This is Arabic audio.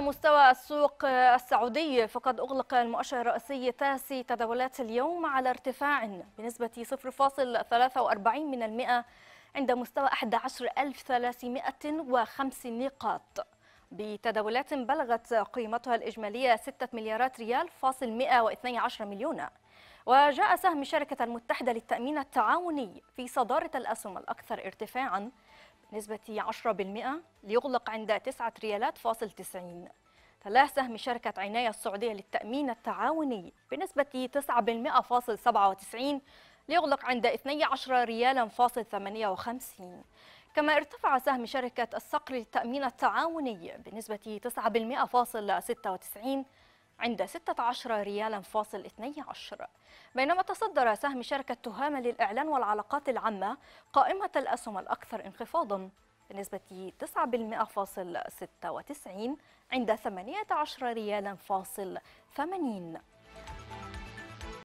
على مستوى السوق السعودي فقد أغلق المؤشر الرئيسي تاسي تداولات اليوم على ارتفاع بنسبة 0.43 من المئة عند مستوى 11305 نقاط بتداولات بلغت قيمتها الإجمالية 6 مليارات ريال فاصل 112 مليون وجاء سهم الشركة المتحدة للتأمين التعاوني في صدارة الأسهم الأكثر ارتفاعاً نسبة 10% ليغلق عند 9 ريالات فاصل 90 تلاه سهم شركة عناية السعودية للتأمين التعاوني بنسبة 9% فاصل 97 ليغلق عند 12 ريالا فاصل 58 كما ارتفع سهم شركة الصقر للتأمين التعاوني بنسبة 9% فاصل 96 عند 16 ريالا فاصل 12 بينما تصدر سهم شركة تهامة للإعلان والعلاقات العامة قائمة الأسهم الأكثر انخفاضا بنسبة 9% فاصل 96 عند 18 ريالا فاصل 80